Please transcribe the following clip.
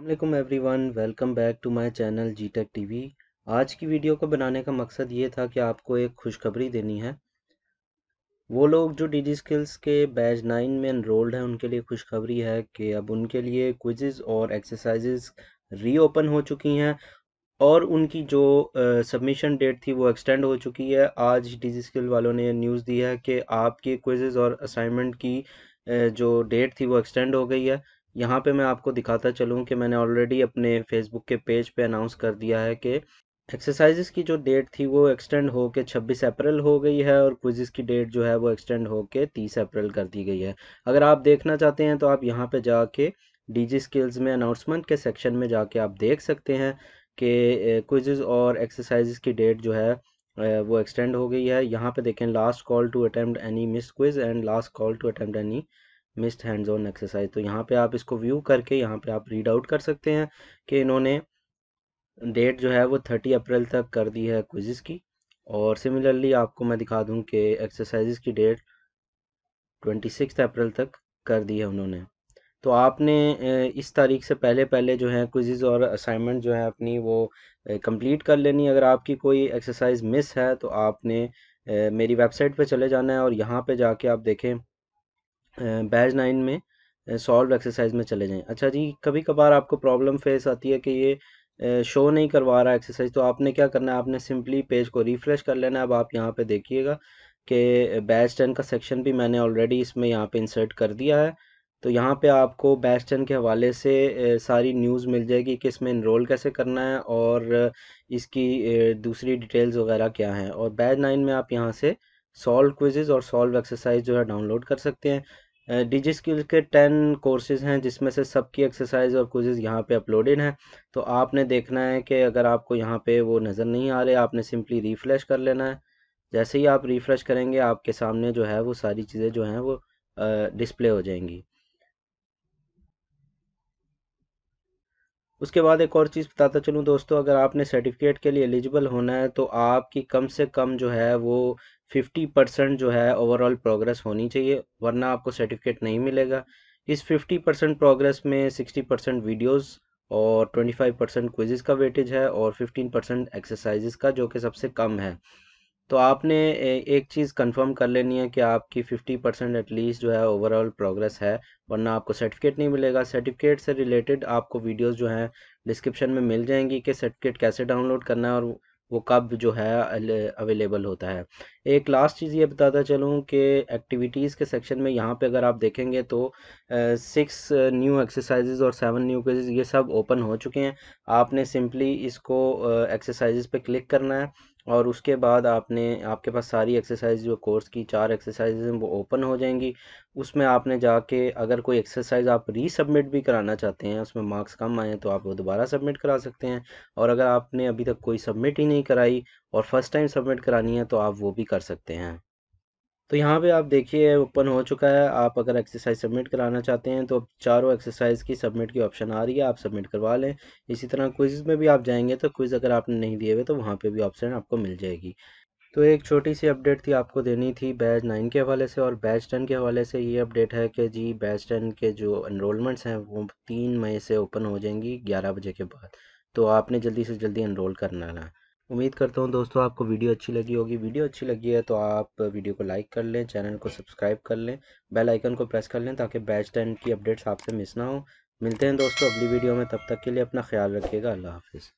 every everyone welcome back to my channel G tech T आज की video को बनाने का मकसद ये था कि आपको एक खुशखबरी देनी है वो लोग जो डी स्किल्स के बैच नाइन में इनरोल्ड हैं उनके लिए खुशखबरी है कि अब उनके लिए क्विजेज और एक्सरसाइजेज रीओपन हो चुकी हैं और उनकी जो सबमिशन डेट थी वो एक्सटेंड हो चुकी है आज डी स्किल वालों ने न्यूज़ दी है कि आपकी क्विजेज और असाइनमेंट की uh, जो डेट थी वो एक्सटेंड हो गई है यहाँ पे मैं आपको दिखाता चलूँ कि मैंने ऑलरेडी अपने फेसबुक के पेज पे अनाउंस कर दिया है कि एक्सरसाइजेस की जो डेट थी वो एक्सटेंड होके 26 छब्बीस अप्रैल हो गई है और क्विज़ की डेट जो है वो एक्सटेंड होके 30 तीस अप्रैल कर दी गई है अगर आप देखना चाहते हैं तो आप यहाँ पे जाके जी स्किल्स में अनाउंसमेंट के सेक्शन में जाके आप देख सकते हैं कि क्विज़ और एक्सरसाइजेस की डेट जो है वो एक्सटेंड हो गई है यहाँ पे देखें last call to attempt any miss quiz and last call to attempt any missed hand on exercise तो यहाँ पे आप इसको व्यू करके यहाँ पे आप रीड आउट कर सकते हैं कि इन्होंने डेट जो है वो थर्टी अप्रैल तक कर दी है क्विज़ की और सिमिलरली आपको मैं दिखा दूँ कि एक्सरसाइज की डेट ट्वेंटी सिक्स अप्रैल तक कर दी है उन्होंने तो आपने इस तारीख से पहले पहले जो है क्विज़ और असाइनमेंट जो है अपनी वो कंप्लीट कर लेनी अगर आपकी कोई एक्सरसाइज मिस है तो आपने मेरी वेबसाइट पे चले जाना है और यहाँ पे जाके आप देखें बैज नाइन में सॉल्व एक्सरसाइज में चले जाएं अच्छा जी कभी कभार आपको प्रॉब्लम फेस आती है कि ये शो नहीं करवा रहा एक्सरसाइज तो आपने क्या करना है आपने सिंपली पेज को रिफ्रेश कर लेना है अब आप यहाँ पे देखिएगा कि बैच टेन का सेक्शन भी मैंने ऑलरेडी इसमें यहाँ पे इंसर्ट कर दिया है तो यहाँ पे आपको बैच टेन के हवाले से सारी न्यूज़ मिल जाएगी कि इसमें इनरोल कैसे करना है और इसकी दूसरी डिटेल्स वगैरह क्या हैं और बैच नाइन में आप यहाँ से सॉल्व क्विजेज और सॉल्व एक्सरसाइज जो है डाउनलोड कर सकते हैं डी स्किल के टेन कोर्सेज हैं जिसमें से सबकी एक्सरसाइज और क्विजेज यहाँ पे अपलोडेड हैं तो आपने देखना है कि अगर आपको यहाँ पे वो नज़र नहीं आ रहे आपने सिंपली रिफ़्रेश कर लेना है जैसे ही आप रिफ़्रेश करेंगे आपके सामने जो है वो सारी चीज़ें जो हैं वो डिस्प्ले हो जाएंगी उसके बाद एक और चीज़ बताता चलूँ दोस्तों अगर आपने सर्टिफिकेट के लिए एलिजिबल होना है तो आपकी कम से कम जो है वो फिफ्टी परसेंट जो है ओवरऑल प्रोग्रेस होनी चाहिए वरना आपको सर्टिफिकेट नहीं मिलेगा इस फिफ्टी परसेंट प्रोग्रेस में सिक्सटी परसेंट वीडियोज़ और ट्वेंटी फाइव परसेंट क्विजेज़ का वेटेज है और फिफ्टीन परसेंट एक्सरसाइज का जो कि सबसे कम है तो आपने एक चीज़ कंफर्म कर लेनी है कि आपकी 50 परसेंट एटलीस्ट जो है ओवरऑल प्रोग्रेस है वरना आपको सर्टिफिकेट नहीं मिलेगा सर्टिफिकेट से रिलेटेड आपको वीडियोस जो हैं डिस्क्रिप्शन में मिल जाएंगी कि सर्टिफिकेट कैसे डाउनलोड करना है और वो कब जो है अवेलेबल होता है एक लास्ट चीज़ ये बताता चलूँ कि एक्टिविटीज़ के सेक्शन में यहाँ पे अगर आप देखेंगे तो सिक्स न्यू एक्सरसाइजेज और सेवन न्यू पेजेस ये सब ओपन हो चुके हैं आपने सिंपली इसको एक्सरसाइजेज पे क्लिक करना है और उसके बाद आपने आपके पास सारी एक्सरसाइज जो कोर्स की चार एक्सरसाइज हैं वो ओपन हो जाएंगी उसमें आपने जाके अगर कोई एक्सरसाइज आप रीसबमिट भी कराना चाहते हैं उसमें मार्क्स कम आए तो आप वो दोबारा सबमिट करा सकते हैं और अगर आपने अभी तक कोई सबमिट ही नहीं कराई और फर्स्ट टाइम सबमिट करानी है तो आप वो भी कर सकते हैं तो यहाँ पे आप देखिए ओपन हो चुका है आप अगर एक्सरसाइज सबमिट कराना चाहते हैं तो चारों एक्सरसाइज की सबमिट की ऑप्शन आ रही है आप सबमिट करवा लें इसी तरह क्विज़ में भी आप जाएंगे तो क्विज़ अगर आपने नहीं दिए हुए तो वहाँ पर भी ऑप्शन आपको मिल जाएगी तो एक छोटी सी अपडेट थी आपको देनी थी बैच नाइन के हवाले से और बैच टेन के हवाले से ये अपडेट है कि जी बैच टेन के जो इनरोलमेंट्स हैं वो तीन मई से ओपन हो जाएंगी ग्यारह बजे के बाद तो आपने जल्दी से जल्दी इनरोल करना है उम्मीद करता हूँ दोस्तों आपको वीडियो अच्छी लगी होगी वीडियो अच्छी लगी है तो आप वीडियो को लाइक कर लें चैनल को सब्सक्राइब कर लें बेल आइकन को प्रेस कर लें ताकि बैच टाइम की अपडेट्स आपसे मिस ना हो मिलते हैं दोस्तों अगली वीडियो में तब तक के लिए अपना ख्याल रखिएगा अल्लाह हाफिज़